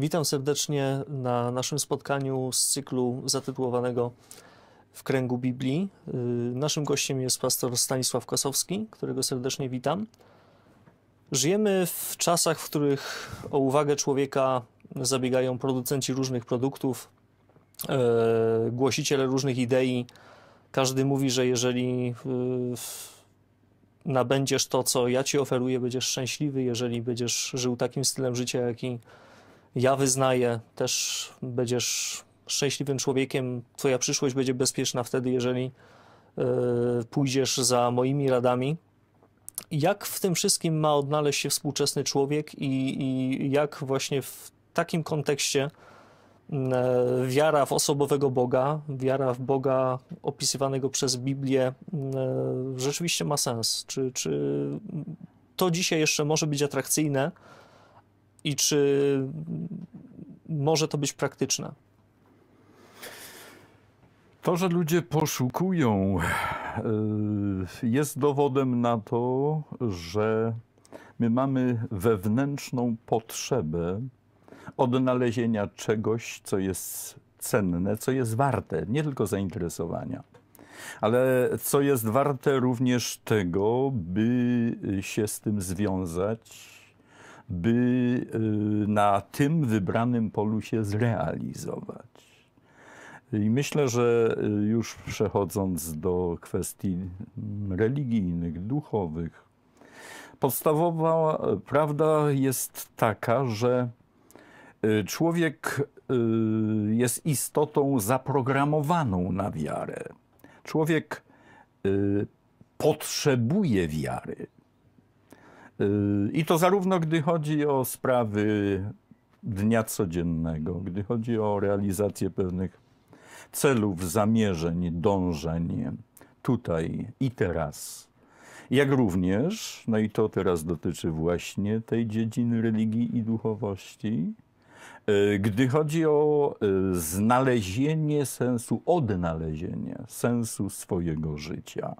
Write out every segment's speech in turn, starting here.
Witam serdecznie na naszym spotkaniu z cyklu zatytułowanego W kręgu Biblii. Y, naszym gościem jest pastor Stanisław Kosowski, którego serdecznie witam. Żyjemy w czasach, w których o uwagę człowieka zabiegają producenci różnych produktów, y, głosiciele różnych idei. Każdy mówi, że jeżeli y, nabędziesz to, co ja ci oferuję, będziesz szczęśliwy, jeżeli będziesz żył takim stylem życia, jaki ja wyznaję, też będziesz szczęśliwym człowiekiem, twoja przyszłość będzie bezpieczna wtedy, jeżeli e, pójdziesz za moimi radami. Jak w tym wszystkim ma odnaleźć się współczesny człowiek i, i jak właśnie w takim kontekście e, wiara w osobowego Boga, wiara w Boga opisywanego przez Biblię e, rzeczywiście ma sens? Czy, czy to dzisiaj jeszcze może być atrakcyjne? i czy może to być praktyczne? To, że ludzie poszukują, e, jest dowodem na to, że my mamy wewnętrzną potrzebę odnalezienia czegoś, co jest cenne, co jest warte nie tylko zainteresowania, ale co jest warte również tego, by się z tym związać, by y, na tym wybranym polu się zrealizować. I myślę, że y, już przechodząc do kwestii mm, religijnych, duchowych, podstawowa e, prawda jest taka, że y, człowiek jest istotą zaprogramowaną na wiarę. Człowiek potrzebuje wiary. Y, I to zarówno gdy chodzi o sprawy dnia codziennego, gdy chodzi o realizację pewnych celów, zamierzeń, dążeń tutaj i teraz. Jak również, no i to teraz dotyczy właśnie tej dziedziny religii i duchowości, y, gdy chodzi o y, znalezienie sensu, odnalezienie sensu swojego życia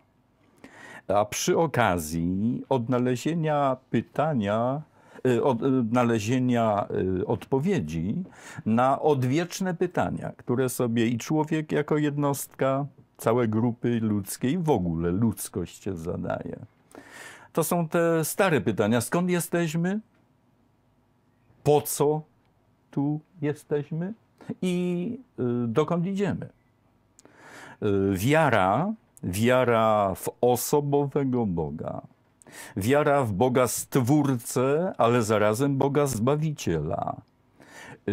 a przy okazji odnalezienia pytania, y, y, odnalezienia y, odpowiedzi na odwieczne pytania, które sobie i człowiek jako jednostka, całe grupy ludzkiej, w ogóle ludzkość się zadaje. To są te stare pytania. Skąd jesteśmy? Po co tu jesteśmy? I dokąd idziemy? Wiara wiara w osobowego Boga, wiara w Boga Stwórcę, ale zarazem Boga Zbawiciela y,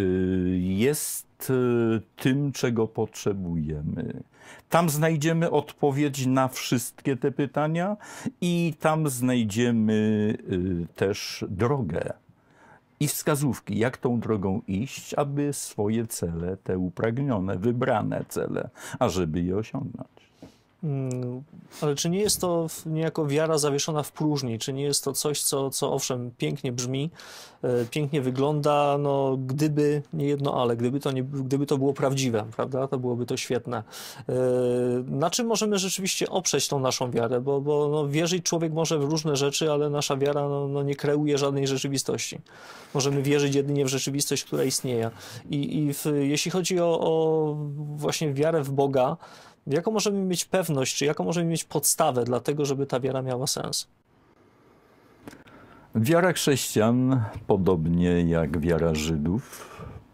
jest y, tym, czego potrzebujemy. Tam znajdziemy odpowiedź na wszystkie te pytania i tam znajdziemy y, też drogę i wskazówki, jak tą drogą iść, aby swoje cele, te upragnione, wybrane cele, ażeby je osiągnąć. Mm, ale czy nie jest to niejako wiara zawieszona w próżni? Czy nie jest to coś, co, co owszem, pięknie brzmi, e, pięknie wygląda, no gdyby, nie jedno ale, gdyby to, nie, gdyby to było prawdziwe, prawda, to byłoby to świetne. E, na czym możemy rzeczywiście oprzeć tą naszą wiarę? Bo, bo no, wierzyć człowiek może w różne rzeczy, ale nasza wiara no, no nie kreuje żadnej rzeczywistości. Możemy wierzyć jedynie w rzeczywistość, która istnieje. I, i w, jeśli chodzi o, o właśnie wiarę w Boga, Jaką możemy mieć pewność, czy jaką możemy mieć podstawę dla tego, żeby ta wiara miała sens? Wiara chrześcijan, podobnie jak wiara Żydów,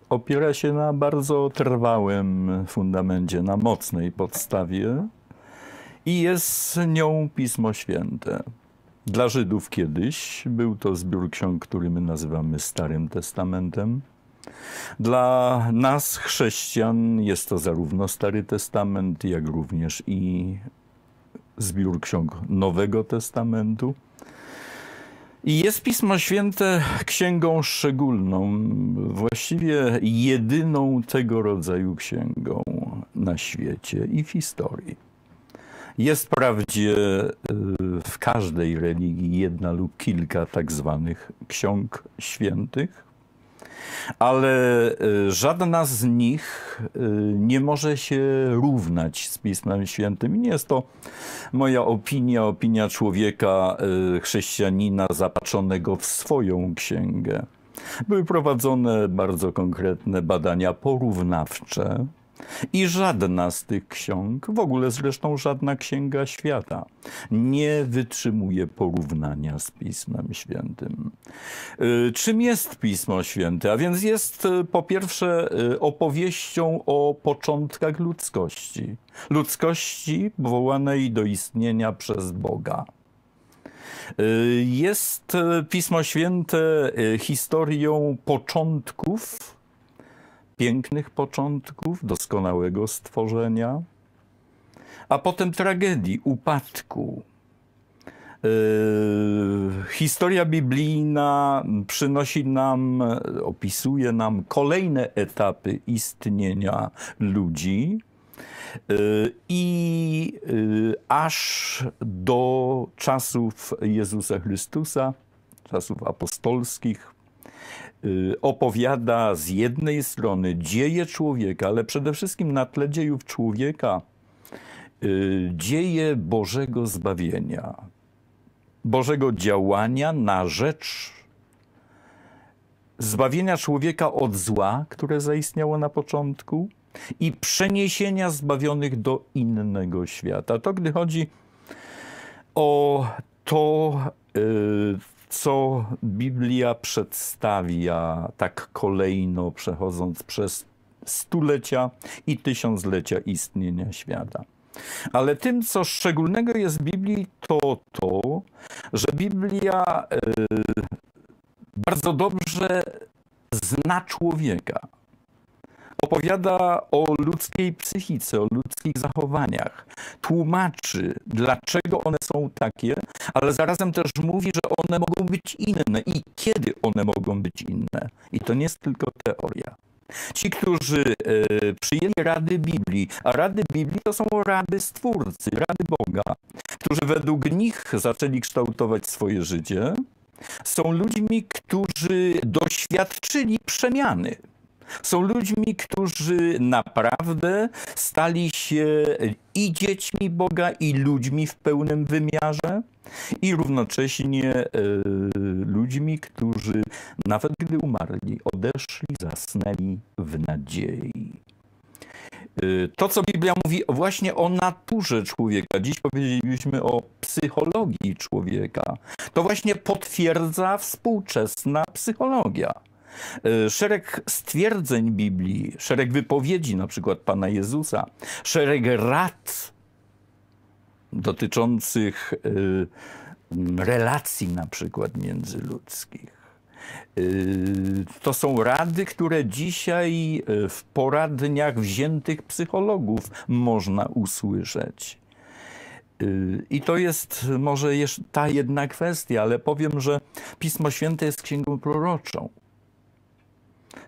opiera się na bardzo trwałym fundamencie, na mocnej podstawie i jest nią Pismo Święte. Dla Żydów kiedyś był to zbiór ksiąg, który my nazywamy Starym Testamentem. Dla nas, chrześcijan, jest to zarówno Stary Testament, jak również i zbiór ksiąg Nowego Testamentu. I jest Pismo Święte księgą szczególną, właściwie jedyną tego rodzaju księgą na świecie i w historii. Jest wprawdzie y, w każdej religii jedna lub kilka tak zwanych ksiąg świętych, ale y, żadna z nich y, nie może się równać z Pismem Świętym. Nie jest to moja opinia, opinia człowieka, y, chrześcijanina zapatrzonego w swoją księgę. Były prowadzone bardzo konkretne badania porównawcze, i żadna z tych ksiąg, w ogóle zresztą żadna księga świata, nie wytrzymuje porównania z Pismem Świętym. Y, czym jest Pismo Święte? A więc jest y, po pierwsze y, opowieścią o początkach ludzkości. Ludzkości powołanej do istnienia przez Boga. Jest Pismo Święte historią początków pięknych początków, doskonałego stworzenia, a potem tragedii, upadku. Yy, historia biblijna przynosi nam, opisuje nam kolejne etapy istnienia ludzi, yy, i yy, aż do czasów Jezusa Chrystusa, czasów apostolskich, Y, opowiada z jednej strony dzieje człowieka, ale przede wszystkim na tle dziejów człowieka y, dzieje Bożego zbawienia, Bożego działania na rzecz zbawienia człowieka od zła, które zaistniało na początku, i przeniesienia zbawionych do innego świata. To gdy chodzi o to, y, co Biblia przedstawia tak kolejno, przechodząc przez stulecia i tysiąclecia istnienia świata. Ale tym, co szczególnego jest w Biblii, to to, że Biblia e, bardzo dobrze zna człowieka opowiada o ludzkiej psychice, o ludzkich zachowaniach, tłumaczy, dlaczego one są takie, ale zarazem też mówi, że one mogą być inne i kiedy one mogą być inne. I to nie jest tylko teoria. Ci, którzy e, przyjęli rady Biblii, a rady Biblii to są rady Stwórcy, rady Boga, którzy według nich zaczęli kształtować swoje życie, są ludźmi, którzy doświadczyli przemiany, są ludźmi, którzy naprawdę stali się i dziećmi Boga, i ludźmi w pełnym wymiarze, i równocześnie e, ludźmi, którzy nawet gdy umarli, odeszli, zasnęli w nadziei. E, to, co Biblia mówi właśnie o naturze człowieka, dziś powiedzieliśmy o psychologii człowieka, to właśnie potwierdza współczesna psychologia E, szereg stwierdzeń Biblii, szereg wypowiedzi na przykład Pana Jezusa, szereg rad dotyczących e, relacji na przykład międzyludzkich. E, to są rady, które dzisiaj w poradniach wziętych psychologów można usłyszeć. I to jest może ta jedna kwestia, ale powiem, że Pismo Święte jest księgą proroczą.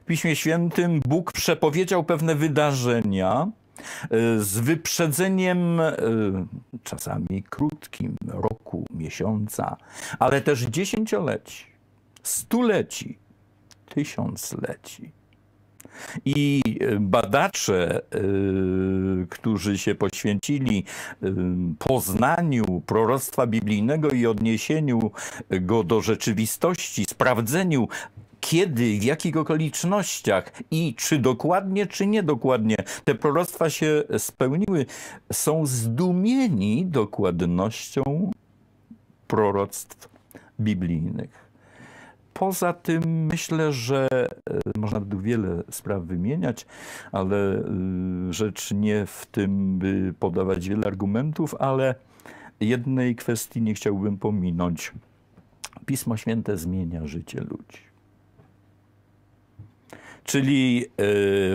W Piśmie Świętym Bóg przepowiedział pewne wydarzenia e, z wyprzedzeniem e, czasami krótkim roku, miesiąca, ale też dziesięcioleci, stuleci, tysiącleci. I e, badacze, którzy się poświęcili poznaniu proroctwa biblijnego i odniesieniu go do rzeczywistości, sprawdzeniu kiedy, w jakich okolicznościach i czy dokładnie, czy niedokładnie te proroctwa się spełniły, są zdumieni dokładnością proroctw biblijnych. Poza tym myślę, że e, można by tu wiele spraw wymieniać, ale e, rzecz nie w tym, by podawać wiele argumentów, ale jednej kwestii nie chciałbym pominąć. Pismo Święte zmienia życie ludzi czyli e,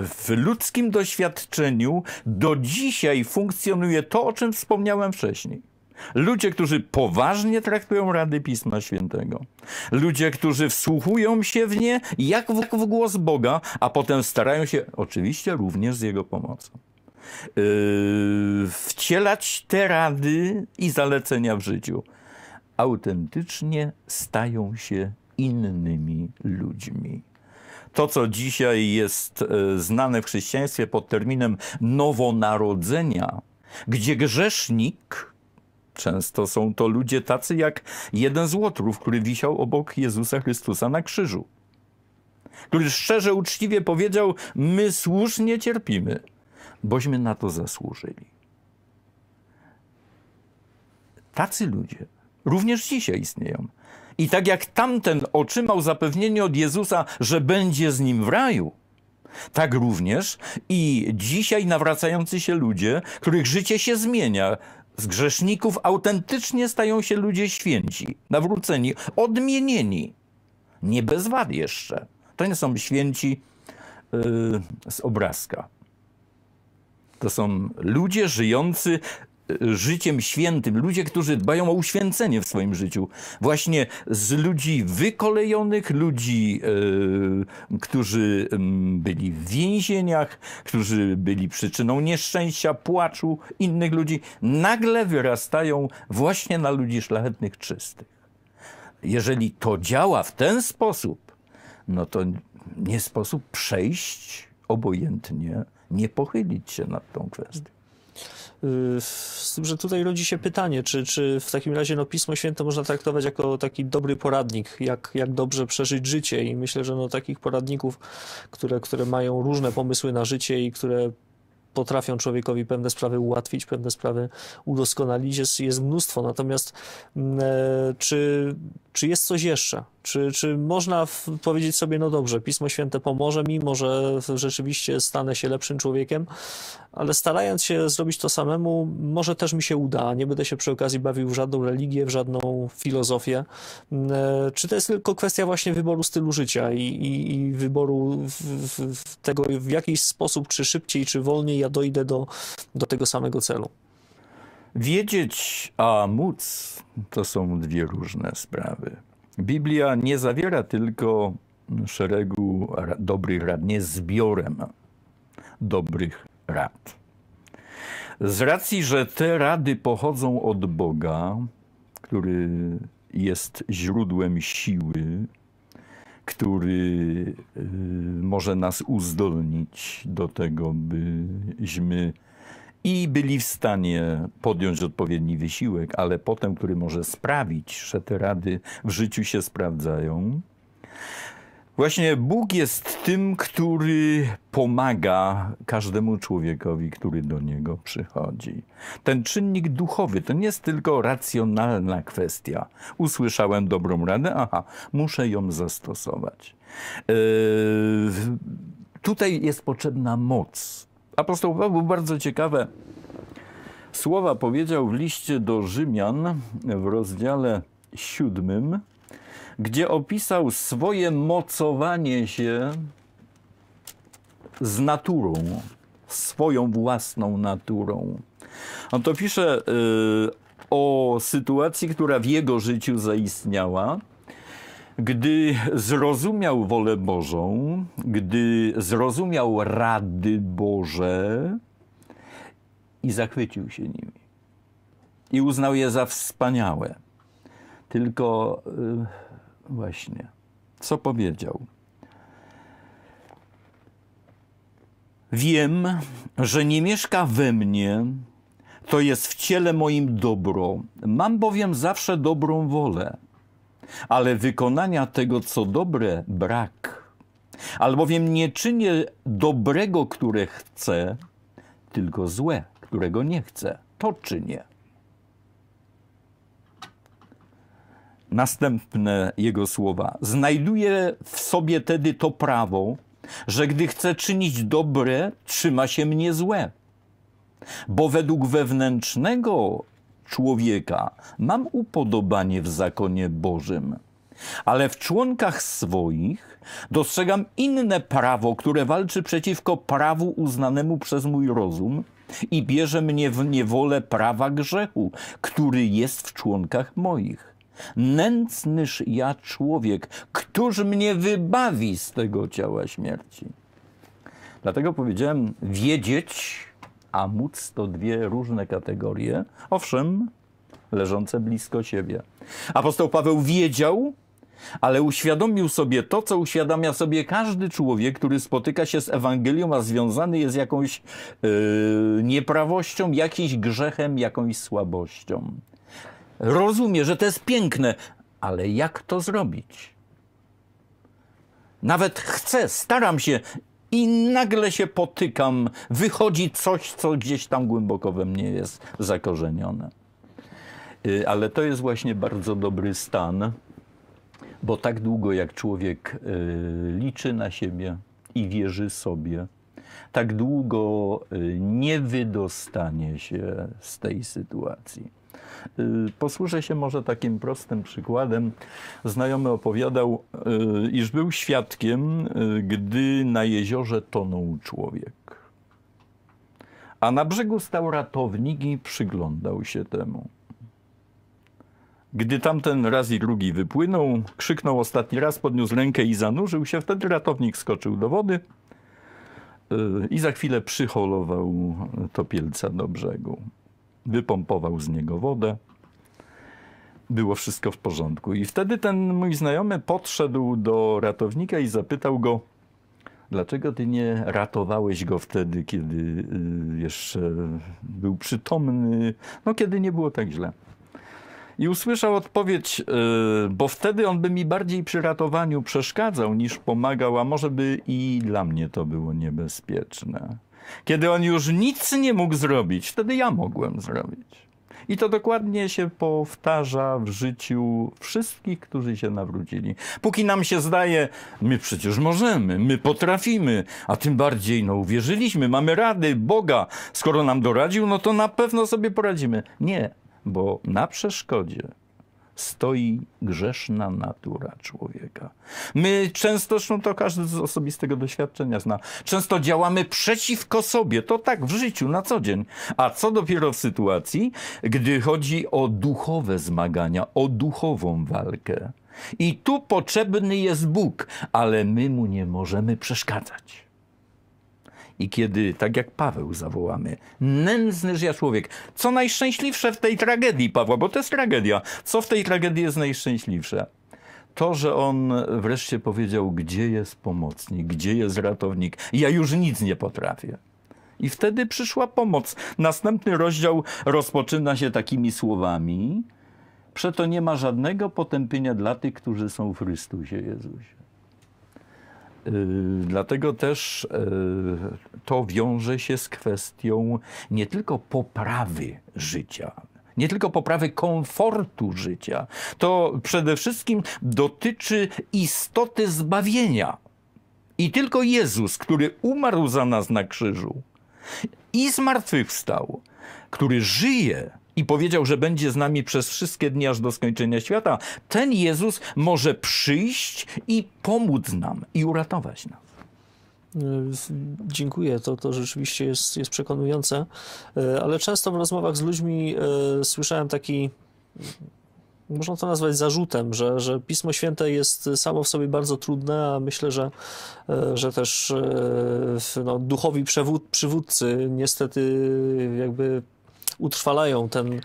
w ludzkim doświadczeniu do dzisiaj funkcjonuje to, o czym wspomniałem wcześniej. Ludzie, którzy poważnie traktują rady Pisma Świętego. Ludzie, którzy wsłuchują się w nie jak w, jak w głos Boga, a potem starają się, oczywiście również z Jego pomocą, yy, wcielać te rady i zalecenia w życiu. Autentycznie stają się innymi ludźmi to, co dzisiaj jest e, znane w chrześcijaństwie pod terminem nowonarodzenia, gdzie grzesznik, często są to ludzie tacy jak jeden z łotrów, który wisiał obok Jezusa Chrystusa na krzyżu, który szczerze, uczciwie powiedział: My słusznie cierpimy, bośmy na to zasłużyli. Tacy ludzie również dzisiaj istnieją. I tak jak tamten otrzymał zapewnienie od Jezusa, że będzie z nim w raju, tak również i dzisiaj nawracający się ludzie, których życie się zmienia, z grzeszników autentycznie stają się ludzie święci, nawróceni, odmienieni. Nie bez wad jeszcze. To nie są święci yy, z obrazka. To są ludzie żyjący życiem świętym, ludzie, którzy dbają o uświęcenie w swoim życiu. Właśnie z ludzi wykolejonych, ludzi, yy, którzy mm, byli w więzieniach, którzy byli przyczyną nieszczęścia, płaczu innych ludzi, nagle wyrastają właśnie na ludzi szlachetnych, czystych. Jeżeli to działa w ten sposób, no to nie sposób przejść obojętnie, nie pochylić się nad tą kwestią. Y, z tym, że tutaj rodzi się pytanie, czy, czy w takim razie no, Pismo Święte można traktować jako taki dobry poradnik, jak, jak dobrze przeżyć życie i myślę, że no, takich poradników, które, które mają różne pomysły na życie i które potrafią człowiekowi pewne sprawy ułatwić, pewne sprawy udoskonalić, jest, jest mnóstwo. Natomiast mm, e, czy, czy jest coś jeszcze? Czy, czy można powiedzieć sobie, no dobrze, Pismo Święte pomoże mi, może rzeczywiście stanę się lepszym człowiekiem, ale starając się zrobić to samemu, może też mi się uda. Nie będę się przy okazji bawił w żadną religię, w żadną filozofię. Mm, e, czy to jest tylko kwestia właśnie wyboru stylu życia i, i, i wyboru w, w tego, w jakiś sposób, czy szybciej, czy wolniej ja dojdę do, do tego samego celu. Wiedzieć, a móc to są dwie różne sprawy. Biblia nie zawiera tylko szeregu dobrych rad, nie zbiorem dobrych rad. Z racji, że te rady pochodzą od Boga, który jest źródłem siły, który y, może nas uzdolnić do tego, byśmy i byli w stanie podjąć odpowiedni wysiłek, ale potem, który może sprawić, że te rady w życiu się sprawdzają. Właśnie Bóg jest tym, który pomaga każdemu człowiekowi, który do niego przychodzi. Ten czynnik duchowy to nie jest tylko racjonalna kwestia. Usłyszałem dobrą radę, aha, muszę ją zastosować. Yy, tutaj jest potrzebna moc. Apostoł Paweł bardzo ciekawe słowa powiedział w liście do Rzymian w rozdziale siódmym gdzie opisał swoje mocowanie się z naturą, swoją własną naturą. On to pisze yy, o sytuacji, która w jego życiu zaistniała. Gdy zrozumiał wolę Bożą, gdy zrozumiał rady Boże i zachwycił się nimi. I uznał je za wspaniałe. Tylko. Yy, właśnie, co powiedział. Wiem, że nie mieszka we mnie, to jest w ciele moim dobro. Mam bowiem zawsze dobrą wolę, ale wykonania tego, co dobre, brak. Albowiem nie czynię dobrego, które chcę, tylko złe, którego nie chcę. To czynię. Następne jego słowa. Znajduje w sobie tedy to prawo, że gdy chce czynić dobre, trzyma się mnie złe. Bo według wewnętrznego człowieka mam upodobanie w zakonie Bożym, ale w członkach swoich dostrzegam inne prawo, które walczy przeciwko prawu uznanemu przez mój rozum i bierze mnie w niewolę prawa grzechu, który jest w członkach moich. Nędznyż ja człowiek, któż mnie wybawi z tego ciała śmierci? Dlatego powiedziałem wiedzieć, a móc to dwie różne kategorie, owszem, leżące blisko siebie. Apostoł Paweł wiedział, ale uświadomił sobie to, co uświadamia sobie każdy człowiek, który spotyka się z Ewangelią, a związany jest jakąś yy, nieprawością, jakimś grzechem, jakąś słabością rozumie, że to jest piękne, ale jak to zrobić? Nawet chcę, staram się i nagle się potykam, wychodzi coś, co gdzieś tam głęboko we mnie jest zakorzenione. Y, ale to jest właśnie bardzo dobry stan, bo tak długo jak człowiek y, liczy na siebie i wierzy sobie, tak długo y, nie wydostanie się z tej sytuacji. Y, posłużę się może takim prostym przykładem. Znajomy opowiadał, y, iż był świadkiem, y, gdy na jeziorze tonął człowiek. A na brzegu stał ratownik i przyglądał się temu. Gdy tamten raz i drugi wypłynął, krzyknął ostatni raz, podniósł rękę i zanurzył się, wtedy ratownik skoczył do wody i za chwilę przyholował topielca do brzegu wypompował z niego wodę. Było wszystko w porządku. I wtedy ten mój znajomy podszedł do ratownika i zapytał go, dlaczego ty nie ratowałeś go wtedy, kiedy y, jeszcze był przytomny, no kiedy nie było tak źle. I usłyszał odpowiedź, y, bo wtedy on by mi bardziej przy ratowaniu przeszkadzał niż pomagał, a może by i dla mnie to było niebezpieczne. Kiedy on już nic nie mógł zrobić, wtedy ja mogłem zrobić. I to dokładnie się powtarza w życiu wszystkich, którzy się nawrócili. Póki nam się zdaje, my przecież możemy, my potrafimy, a tym bardziej, no uwierzyliśmy, mamy rady Boga. Skoro nam doradził, no to na pewno sobie poradzimy. Nie, bo na przeszkodzie stoi grzeszna natura człowieka. My często, zresztą to każdy z osobistego doświadczenia zna, często działamy przeciwko sobie, to tak w życiu, na co dzień. A co dopiero w sytuacji, gdy chodzi o duchowe zmagania, o duchową walkę. I tu potrzebny jest Bóg, ale my mu nie możemy przeszkadzać. I kiedy, tak jak Paweł zawołamy, nędzny, ja człowiek, co najszczęśliwsze w tej tragedii Pawła, bo to jest tragedia, co w tej tragedii jest najszczęśliwsze? To, że on wreszcie powiedział, gdzie jest pomocnik, gdzie jest ratownik, ja już nic nie potrafię. I wtedy przyszła pomoc. Następny rozdział rozpoczyna się takimi słowami: Przeto nie ma żadnego potępienia dla tych, którzy są w Chrystusie Jezusie. Y, dlatego też y, to wiąże się z kwestią nie tylko poprawy życia, nie tylko poprawy komfortu życia. To przede wszystkim dotyczy istoty zbawienia. I tylko Jezus, który umarł za nas na krzyżu i zmartwychwstał, który żyje, i powiedział, że będzie z nami przez wszystkie dni aż do skończenia świata, ten Jezus może przyjść i pomóc nam i uratować nas. E, dziękuję, to, to rzeczywiście jest, jest przekonujące, e, ale często w rozmowach z ludźmi e, słyszałem taki można to nazwać zarzutem, że, że Pismo Święte jest samo w sobie bardzo trudne, a myślę, że, że też no, duchowi przywódcy niestety jakby utrwalają ten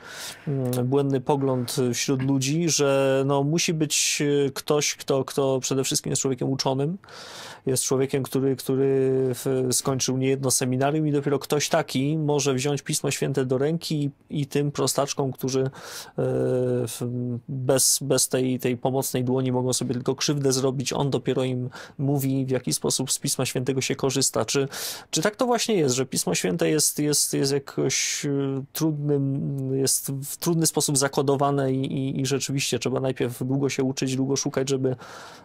mm, błędny pogląd y, wśród ludzi, że no, musi być y, ktoś, kto, kto przede wszystkim jest człowiekiem uczonym, jest człowiekiem, który, który skończył niejedno seminarium i dopiero ktoś taki może wziąć Pismo Święte do ręki i, i tym prostaczkom, którzy e, bez, bez tej, tej pomocnej dłoni mogą sobie tylko krzywdę zrobić, on dopiero im mówi, w jaki sposób z Pisma Świętego się korzysta. Czy, czy tak to właśnie jest, że Pismo Święte jest, jest, jest jakoś trudne? Y, trudnym, jest w trudny sposób zakodowane i, i, i, rzeczywiście trzeba najpierw długo się uczyć, długo szukać, żeby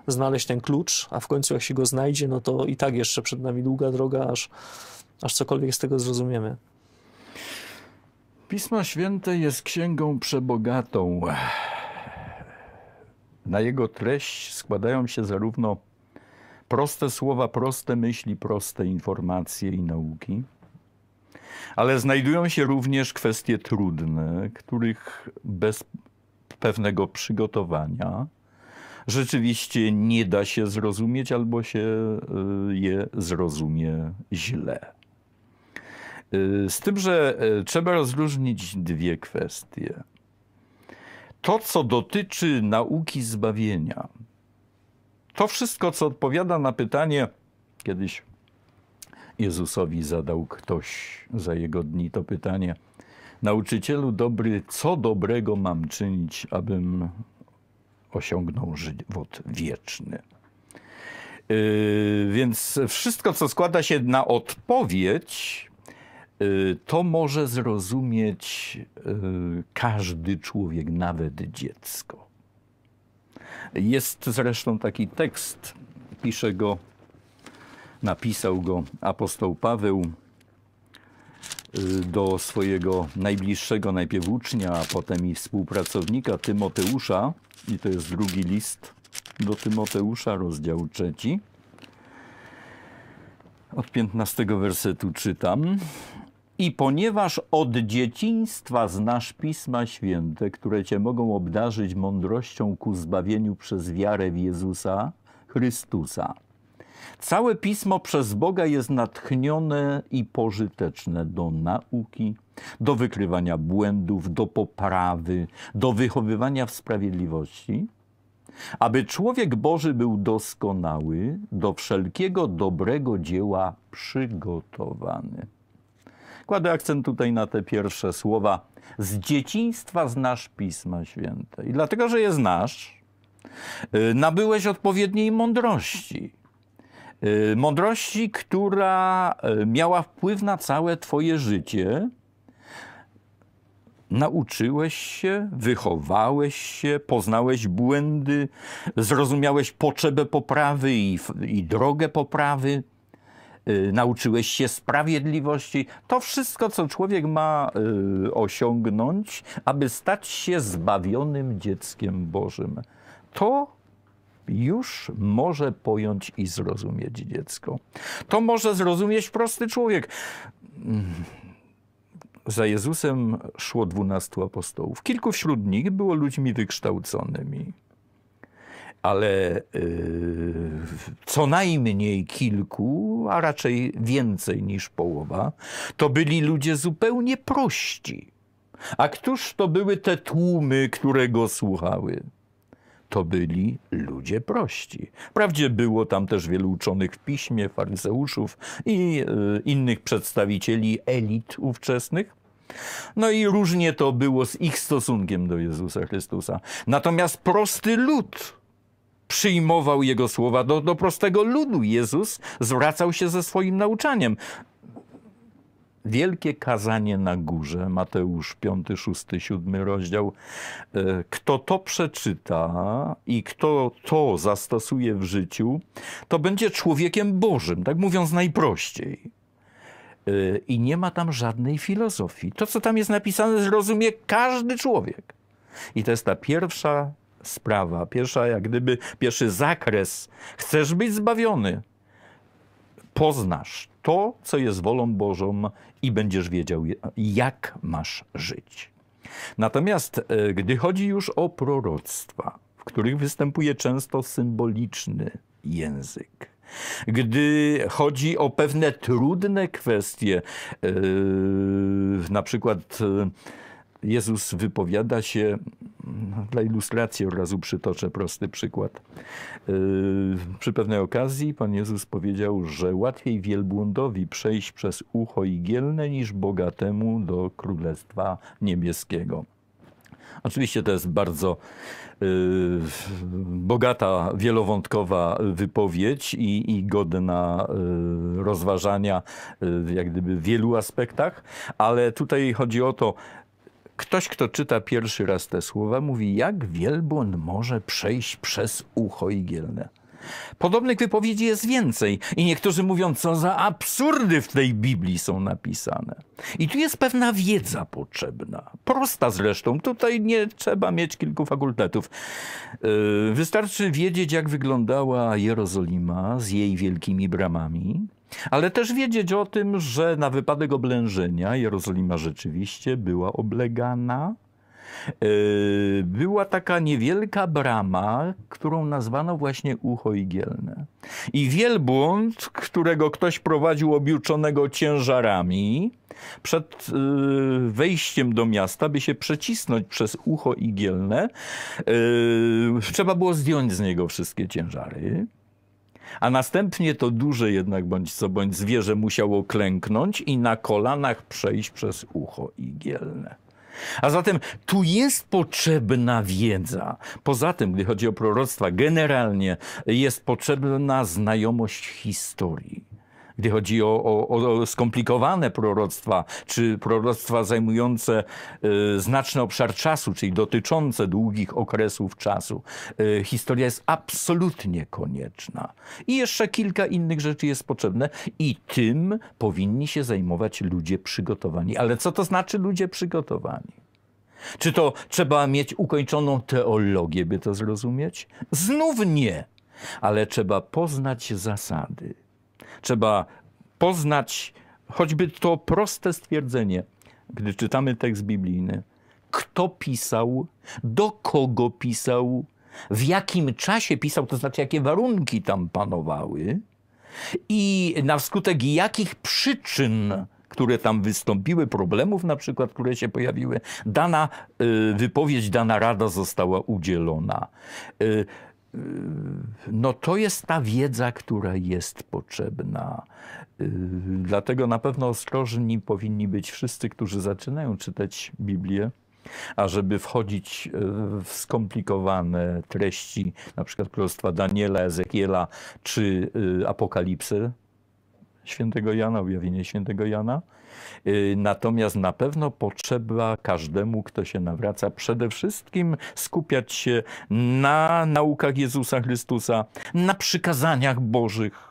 znaleźć ten klucz, a w końcu jak się go znajdzie, no to i tak jeszcze przed nami długa droga, aż, aż cokolwiek z tego zrozumiemy. Pismo Święte jest księgą przebogatą. Na jego treść składają się zarówno proste słowa, proste myśli, proste informacje i nauki – ale znajdują się również kwestie trudne, których bez pewnego przygotowania rzeczywiście nie da się zrozumieć albo się y, je zrozumie źle. Y, z tym, że y, trzeba rozróżnić dwie kwestie. To, co dotyczy nauki zbawienia, to wszystko, co odpowiada na pytanie, kiedyś Jezusowi zadał ktoś za jego dni to pytanie. Nauczycielu dobry, co dobrego mam czynić, abym osiągnął żywot wieczny? Yy, więc wszystko, co składa się na odpowiedź, yy, to może zrozumieć yy, każdy człowiek, nawet dziecko. Jest zresztą taki tekst, pisze go Napisał go apostoł Paweł y, do swojego najbliższego najpierw ucznia, a potem i współpracownika Tymoteusza, i to jest drugi list do Tymoteusza, rozdział trzeci. Od 15 wersetu czytam. I ponieważ od dzieciństwa znasz Pisma Święte, które cię mogą obdarzyć mądrością ku zbawieniu przez wiarę w Jezusa Chrystusa Całe pismo przez Boga jest natchnione i pożyteczne do nauki, do wykrywania błędów, do poprawy, do wychowywania w sprawiedliwości, aby człowiek Boży był doskonały, do wszelkiego dobrego dzieła przygotowany. Kładę akcent tutaj na te pierwsze słowa. Z dzieciństwa znasz Pisma Święte. I dlatego, że je znasz, y, nabyłeś odpowiedniej mądrości Y, mądrości, która y, miała wpływ na całe Twoje życie. Nauczyłeś się, wychowałeś się, poznałeś błędy, zrozumiałeś potrzebę poprawy i, i drogę poprawy y, nauczyłeś się sprawiedliwości. To wszystko, co człowiek ma osiągnąć, aby stać się zbawionym dzieckiem Bożym. To już może pojąć i zrozumieć dziecko. To może zrozumieć prosty człowiek. Mm. Za Jezusem szło dwunastu apostołów. Kilku wśród nich było ludźmi wykształconymi ale yy, co najmniej kilku, a raczej więcej niż połowa, to byli ludzie zupełnie prości. A któż to były te tłumy, które go słuchały? to byli ludzie prości. Wprawdzie było tam też wielu uczonych w piśmie, faryzeuszów i e, innych przedstawicieli elit ówczesnych. No i różnie to było z ich stosunkiem do Jezusa Chrystusa. Natomiast prosty lud przyjmował jego słowa do, do prostego ludu. Jezus zwracał się ze swoim nauczaniem wielkie kazanie na górze, Mateusz 5, 6, 7 rozdział. E, kto to przeczyta i kto to zastosuje w życiu, to będzie człowiekiem Bożym, tak mówiąc najprościej. E, I nie ma tam żadnej filozofii. To, co tam jest napisane, zrozumie każdy człowiek. I to jest ta pierwsza sprawa, pierwsza jak gdyby, pierwszy zakres. Chcesz być zbawiony, poznasz to, co jest wolą Bożą i będziesz wiedział, jak masz żyć. Natomiast e, gdy chodzi już o proroctwa, w których występuje często symboliczny język, gdy chodzi o pewne trudne kwestie, yy, na przykład. Yy, Jezus wypowiada się, no, dla ilustracji od razu przytoczę prosty przykład. Yy, przy pewnej okazji Pan Jezus powiedział, że łatwiej wielbłądowi przejść przez ucho igielne niż bogatemu do Królestwa Niebieskiego. Oczywiście to jest bardzo yy, bogata, wielowątkowa wypowiedź i, i godna yy, rozważania jak gdyby w wielu aspektach, ale tutaj chodzi o to, Ktoś, kto czyta pierwszy raz te słowa, mówi, jak wielbłąd może przejść przez ucho igielne. Podobnych wypowiedzi jest więcej i niektórzy mówią, co za absurdy w tej Biblii są napisane. I tu jest pewna wiedza potrzebna, prosta zresztą, tutaj nie trzeba mieć kilku fakultetów. Yy, wystarczy wiedzieć, jak wyglądała Jerozolima z jej wielkimi bramami, ale też wiedzieć o tym, że na wypadek oblężenia Jerozolima rzeczywiście była oblegana. E, była taka niewielka brama, którą nazwano właśnie ucho igielne. I wielbłąd, którego ktoś prowadził objuczonego ciężarami, przed e, wejściem do miasta, by się przecisnąć przez ucho igielne, e, trzeba było zdjąć z niego wszystkie ciężary a następnie to duże jednak bądź co bądź zwierzę musiało klęknąć i na kolanach przejść przez ucho igielne. A zatem tu jest potrzebna wiedza. Poza tym, gdy chodzi o proroctwa, generalnie jest potrzebna znajomość historii gdy chodzi o, o, o skomplikowane proroctwa, czy proroctwa zajmujące e, znaczny obszar czasu, czyli dotyczące długich okresów czasu. E, historia jest absolutnie konieczna. I jeszcze kilka innych rzeczy jest potrzebne i tym powinni się zajmować ludzie przygotowani. Ale co to znaczy ludzie przygotowani? Czy to trzeba mieć ukończoną teologię, by to zrozumieć? Znów nie, ale trzeba poznać zasady. Trzeba poznać choćby to proste stwierdzenie, gdy czytamy tekst biblijny. Kto pisał, do kogo pisał, w jakim czasie pisał, to znaczy jakie warunki tam panowały i na skutek jakich przyczyn, które tam wystąpiły, problemów na przykład, które się pojawiły, dana y, wypowiedź, dana rada została udzielona. Y, Yy, no to jest ta wiedza, która jest potrzebna. Yy, dlatego na pewno ostrożni powinni być wszyscy, którzy zaczynają czytać Biblię. A żeby wchodzić e, w skomplikowane treści, na przykład proroctwa Daniela, Ezekiela czy y, Apokalipsy, świętego Jana, objawienie świętego Jana. Y, natomiast na pewno potrzeba każdemu, kto się nawraca, przede wszystkim skupiać się na naukach Jezusa Chrystusa, na przykazaniach Bożych.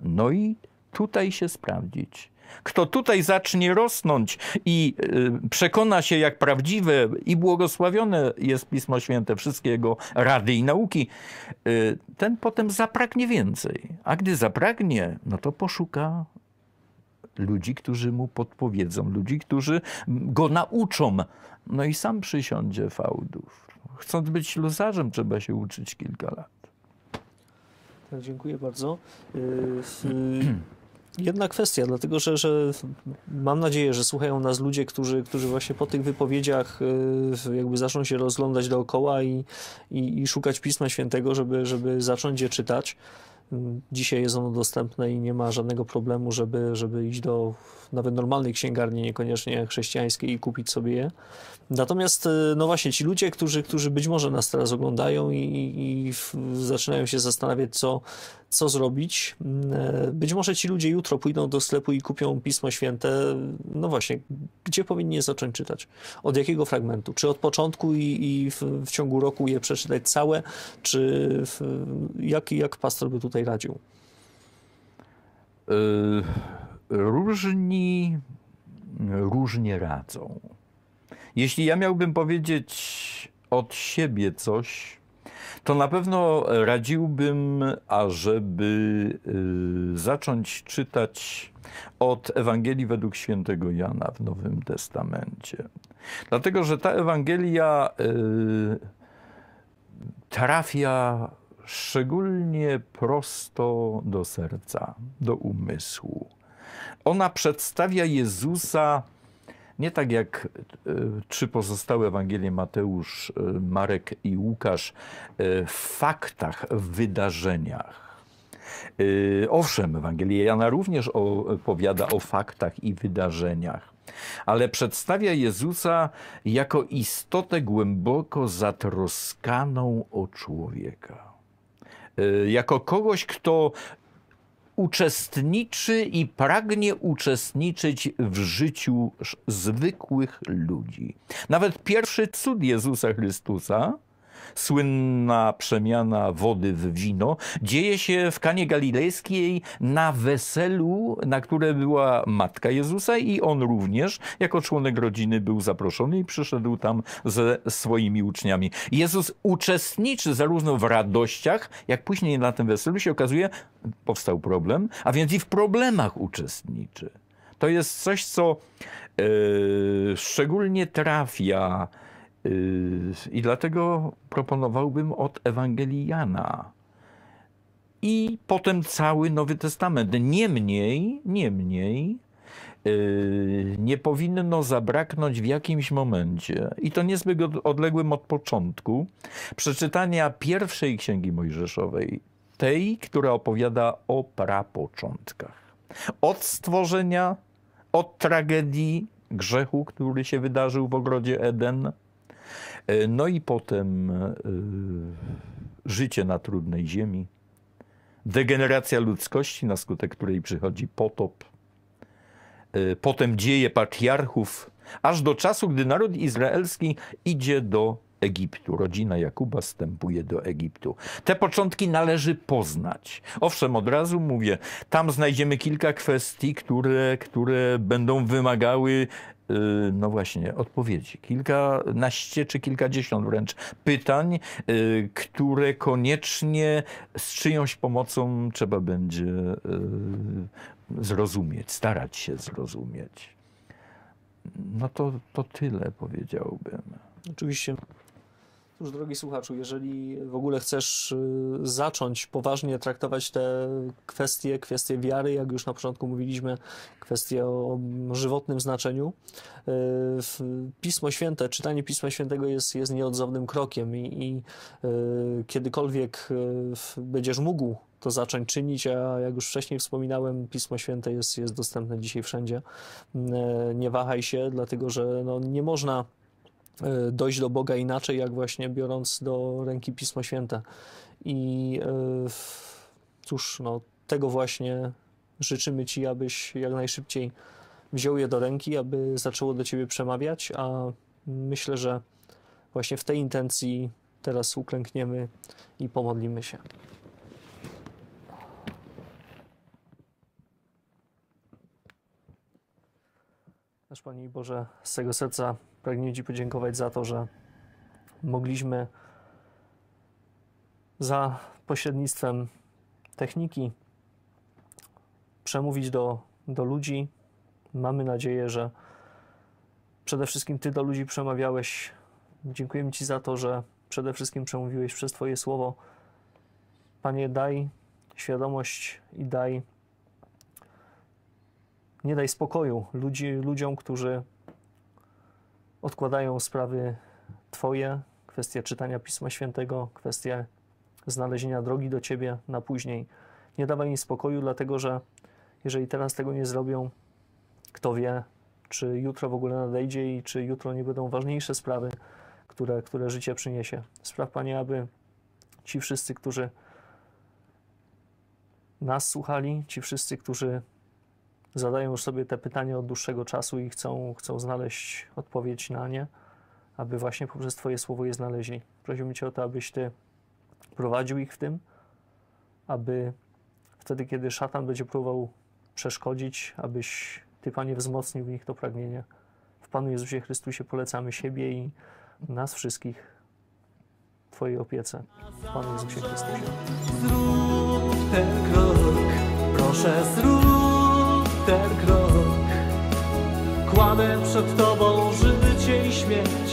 No i tutaj się sprawdzić. Kto tutaj zacznie rosnąć i y, przekona się, jak prawdziwe i błogosławione jest Pismo Święte, wszystkie jego rady i nauki, y, ten potem zapragnie więcej. A gdy zapragnie, no to poszuka ludzi, którzy mu podpowiedzą, ludzi, którzy go nauczą. No i sam przysiądzie fałdów. Chcąc być śluzarzem, trzeba się uczyć kilka lat. Tak, dziękuję bardzo. Yy, jedna kwestia, dlatego że, że mam nadzieję, że słuchają nas ludzie, którzy, którzy właśnie po tych wypowiedziach y, jakby zaczną się rozglądać dookoła i, i, i szukać Pisma Świętego, żeby, żeby zacząć je czytać. Dzisiaj jest ono dostępne i nie ma żadnego problemu, żeby, żeby iść do nawet normalnej księgarni, niekoniecznie chrześcijańskiej i kupić sobie je. Natomiast, y, no właśnie, ci ludzie, którzy, którzy być może nas teraz oglądają i, i zaczynają się zastanawiać, co, co zrobić, y, być może ci ludzie jutro pójdą do sklepu i kupią Pismo Święte. No właśnie, gdzie powinni je zacząć czytać? Od jakiego fragmentu? Czy od początku i, i w, w, ciągu roku je przeczytać całe? Czy w, jak, jak pastor by tutaj radził. Y, różni różnie radzą. Jeśli ja miałbym powiedzieć od siebie coś, to na pewno radziłbym, ażeby y, zacząć czytać od Ewangelii według świętego Jana w Nowym Testamencie. Dlatego, że ta Ewangelia y, trafia szczególnie prosto do serca, do umysłu. Ona przedstawia Jezusa nie tak jak e, trzy pozostałe Ewangelie Mateusz, e, Marek i Łukasz e, w faktach, w wydarzeniach. Owszem, Ewangelia Jana również opowiada o faktach i wydarzeniach, ale przedstawia Jezusa jako istotę głęboko zatroskaną o człowieka. Y, jako kogoś, kto uczestniczy i pragnie uczestniczyć w życiu zwykłych ludzi. Nawet pierwszy cud Jezusa Chrystusa słynna przemiana wody w wino, dzieje się w Kanie Galilejskiej na weselu, na które była matka Jezusa i on również jako członek rodziny był zaproszony i przyszedł tam ze swoimi uczniami. Jezus uczestniczy zarówno w radościach, jak później na tym weselu się okazuje, powstał problem, a więc i w problemach uczestniczy. To jest coś, co yy, szczególnie trafia Yy, I dlatego proponowałbym od Ewangelii Jana. I potem cały Nowy Testament. Niemniej, niemniej, yy, nie powinno zabraknąć w jakimś momencie, i to niezbyt odległym od początku, przeczytania pierwszej księgi Mojżeszowej, tej, która opowiada o prapoczątkach. Od stworzenia, od tragedii grzechu, który się wydarzył w ogrodzie Eden, E, no i potem e, życie na trudnej ziemi, degeneracja ludzkości, na skutek której przychodzi potop, e, potem dzieje patriarchów, aż do czasu, gdy naród izraelski idzie do Egiptu. Rodzina Jakuba wstępuje do Egiptu. Te początki należy poznać. Owszem, od razu mówię, tam znajdziemy kilka kwestii, które, które będą wymagały Y, no właśnie, odpowiedzi. Kilkanaście czy kilkadziesiąt wręcz pytań, y, które koniecznie z czyjąś pomocą trzeba będzie y, zrozumieć, starać się zrozumieć. No to, to tyle powiedziałbym. Oczywiście Cóż, drogi słuchaczu, jeżeli w ogóle chcesz y, zacząć poważnie traktować te kwestie, kwestie wiary, jak już na początku mówiliśmy, kwestie o żywotnym znaczeniu, y, Pismo Święte, czytanie Pisma Świętego jest, jest nieodzownym krokiem i, i y, kiedykolwiek będziesz mógł to zacząć czynić, a jak już wcześniej wspominałem, Pismo Święte jest, jest dostępne dzisiaj wszędzie. Nie wahaj się, dlatego że no, nie można E, dojść do Boga inaczej, jak właśnie biorąc do ręki Pismo Święte. I e, cóż, no, tego właśnie życzymy Ci, abyś jak najszybciej wziął je do ręki, aby zaczęło do Ciebie przemawiać, a myślę, że właśnie w tej intencji teraz uklękniemy i pomodlimy się. Nasz Panie Boże, z tego serca Pragnę Ci podziękować za to, że mogliśmy za pośrednictwem techniki przemówić do, do ludzi. Mamy nadzieję, że przede wszystkim Ty do ludzi przemawiałeś. Dziękujemy Ci za to, że przede wszystkim przemówiłeś przez Twoje słowo. Panie, daj świadomość i daj, nie daj spokoju ludzi, ludziom, którzy odkładają sprawy Twoje, kwestie czytania Pisma Świętego, kwestie znalezienia drogi do Ciebie na później. Nie dawaj im spokoju, dlatego że jeżeli teraz tego nie zrobią, kto wie, czy jutro w ogóle nadejdzie i czy jutro nie będą ważniejsze sprawy, które, które życie przyniesie. Spraw Panie, aby ci wszyscy, którzy nas słuchali, ci wszyscy, którzy zadają już sobie te pytania od dłuższego czasu i chcą, chcą znaleźć odpowiedź na nie, aby właśnie poprzez Twoje słowo je znaleźli. Prosimy Cię o to, abyś Ty prowadził ich w tym, aby wtedy, kiedy szatan będzie próbował przeszkodzić, abyś Ty, Panie, wzmocnił w nich to pragnienie. W Panu Jezusie Chrystusie polecamy siebie i nas wszystkich Twojej opiece. W Panu Jezusie Chrystusie. Zrób ten krok, proszę zrób ten krok. Kładę przed tobą życie i śmierć.